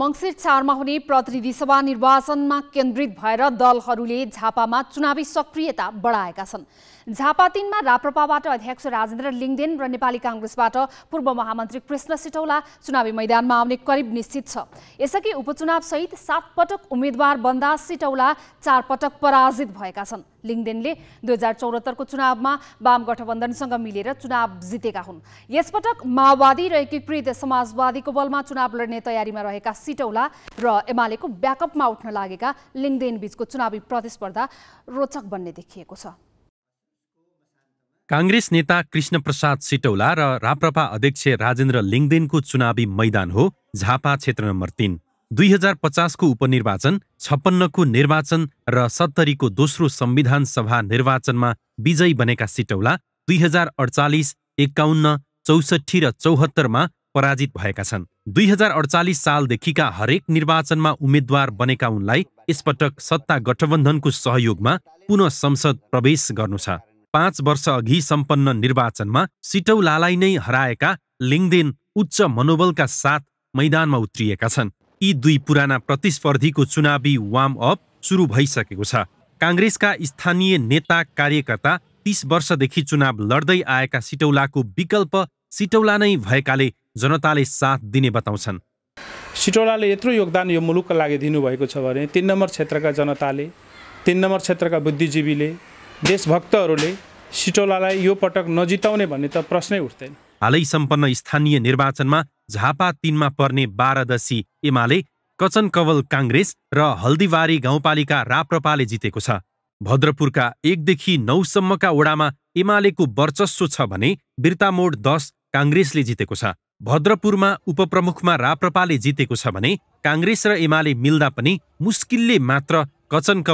मङ्सिर चारमा हुने प्रतिनिधि सभा निर्वाचनमा केन्द्रित भएर दलहरूले झापामा चुनावी सक्रियता बढाएका छन् झापा तिनमा राप्रपाबाट अध्यक्ष राजेन्द्र लिङ्देन र नेपाली काङ्ग्रेसबाट पूर्व महामन्त्री कृष्ण सिटौला चुनावी मैदानमा आउने करिब निश्चित छ यसअघि उपचुनावसहित सात पटक उम्मेद्वार बन्दा सिटौला चार पटक पराजित भएका छन् लिङ्गदेनले दुई हजार चौहत्तरको चुनावमा वाम गठबन्धनसँग मिलेर चुनाव जितेका हुन् यसपटक माओवादी र एकीकृत समाजवादीको बलमा चुनाव लड्ने तयारीमा रहेका सिटौला र एमालेको ब्याकअपमा उठ्न लागेका लिङदेन बीचको चुनावी प्रतिस्पर्धा रोचक बन्ने देखिएको छ काङ्ग्रेस नेता कृष्ण प्रसाद सिटौला र राप्रपा अध्यक्ष राजेन्द्र लिङ्गदेनको चुनावी मैदान हो झापा क्षेत्र नम्बर तीन दुई हजार पचासको उपनिर्वाचन छप्पन्नको निर्वाचन र सत्तरीको दोस्रो संविधान सभा निर्वाचनमा विजयी बनेका सिटौला दुई हजार अडचालिस एकाउन्न चौसठी र चौहत्तरमा पराजित भएका छन् दुई हजार अडचालिस सालदेखिका हरेक निर्वाचनमा उम्मेद्वार बनेका उनलाई यसपटक सत्ता गठबन्धनको सहयोगमा पुनः संसद प्रवेश गर्नु छ पाँच वर्षअघि सम्पन्न निर्वाचनमा सिटौलालाई नै हराएका लिङदेन उच्च मनोबलका साथ मैदानमा उत्रिएका छन् यी दुई पुराना प्रतिस्पर्धीको चुनावी वार्म अप सुरु भइसकेको छ काङ्ग्रेसका स्थानीय नेता कार्यकर्ता तीस वर्षदेखि चुनाव लड्दै आएका सिटौलाको विकल्प सिटौला नै भएकाले जनताले साथ दिने बताउँछन् सिटौलाले यत्रो योगदान यो मुलुकका लागि दिनुभएको छ भने तिन नम्बर क्षेत्रका जनताले तिन नम्बर क्षेत्रका बुद्धिजीवीले देशभक्तहरूले सिटौलालाई यो पटक नजिताउने भन्ने त प्रश्नै उठ्दैन हालै सम्पन्न स्थानीय निर्वाचनमा झापा तिनमा पर्ने बाह्रदशी एमाले कचन कवल काङ्ग्रेस र हल्दीबारी गाउँपालिका राप्रपाले जितेको छ भद्रपुरका एकदेखि नौसम्मका ओडामा एमालेको वर्चस्व छ भने बिर्तामोड दस काङ्ग्रेसले जितेको छ भद्रपुरमा उपप्रमुखमा राप्रपाले जितेको छ भने काङ्ग्रेस र एमाले मिल्दा पनि मुस्किलले मात्र कचन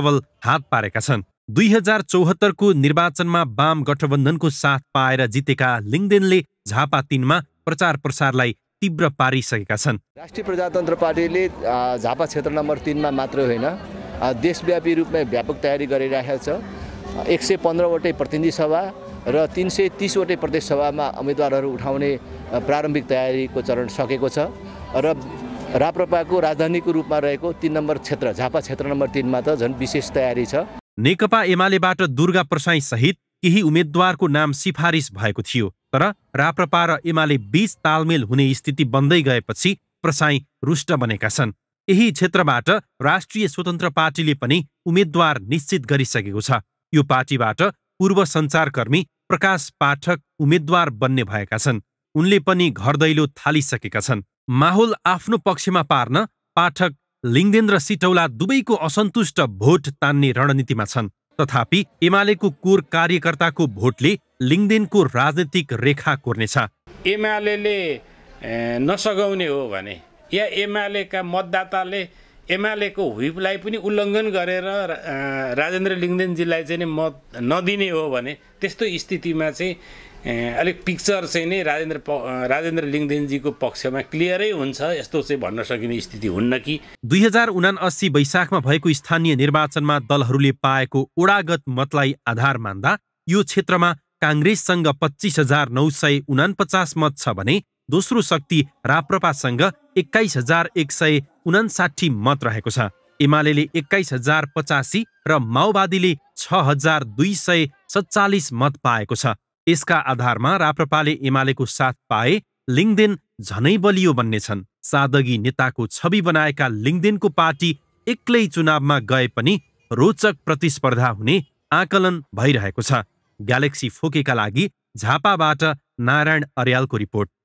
हात पारेका छन् दुई हजार चौहत्तरको निर्वाचनमा वाम गठबन्धनको साथ पाएर जितेका लिङदेनले झापा तिनमा प्रचार प्रसारलाई तीव्र पारिसकेका छन् राष्ट्रिय प्रजातन्त्र पार्टीले झापा क्षेत्र नम्बर तिनमा मात्र होइन देशव्यापी रूपमा व्यापक तयारी गरिरहेको छ एक सय पन्ध्रवटै प्रतिनिधि सभा र तिन सय तिसवटै सभामा उम्मेदवारहरू उठाउने प्रारम्भिक तयारीको चरण सकेको छ र राप्रपाको राजधानीको रूपमा रहेको तिन नम्बर क्षेत्र झापा क्षेत्र नम्बर तिनमा त झन् विशेष तयारी छ नेकपा एमालेबाट दुर्गा प्रसाई सहित केही उम्मेद्वारको नाम सिफारिस भएको थियो तर राप्रपा र एमाले बीच तालमेल हुने स्थिति बन्दै गएपछि प्रसाई रुष्ट बनेका छन् यही क्षेत्रबाट राष्ट्रिय स्वतन्त्र पार्टीले पनि उम्मेद्वार निश्चित गरिसकेको छ यो पार्टीबाट पूर्व सञ्चारकर्मी प्रकाश पाठक उम्मेद्वार बन्ने भएका छन् उनले पनि घर दैलो थालिसकेका छन् माहौल आफ्नो पक्षमा पार्न पाठक लिङ्गदेन र सिटौला दुवैको असन्तुष्ट भोट तान्ने रणनीतिमा छन् तथापि एमालेको कोर कार्यकर्ताको भोटले लिङ्गदेनको राजनीतिक रेखा कोर्नेछ एमाले नसगाउने हो भने या एमालेका मतदाताले एमालेको ह्विपलाई पनि उल्लङ्घन गरेर राजेन्द्र लिङ्गदेनजीलाई चाहिँ नि मत नदिने हो भने त्यस्तो स्थितिमा चाहिँ अलिक पिक्चर चाहिँ नै राजेन्द्र प राजेन्द्र लिङ्गदेनजीको पक्षमा क्लियरै हुन्छ यस्तो चाहिँ भन्न सकिने स्थिति हुन्न कि दुई हजार उना अस्सी वैशाखमा भएको स्थानीय निर्वाचनमा दलहरूले पाएको ओडागत मतलाई आधार मान्दा यो क्षेत्रमा काङ्ग्रेससँग पच्चिस हजार नौ सय उनापचास मत छ भने दोस्रो शक्ति राप्रपासँग एक्काइस हजार एक सय उनासाठी मत रहेको छ एमाले एक्काइस हजार पचासी र माओवादीले छ हजार दुई सय सत्तालिस मत पाएको छ यसका आधारमा राप्रपाले एमालेको साथ पाए लिङ्देन झनै बलियो बन्ने छन् सादगी नेताको छवि बनाएका लिङ्देनको पार्टी एक्लै चुनावमा गए पनि रोचक प्रतिस्पर्धा हुने आकलन भइरहेको छ ग्यालेक्सी फोकेका लागि झापाबाट नारायण अर्यालको रिपोर्ट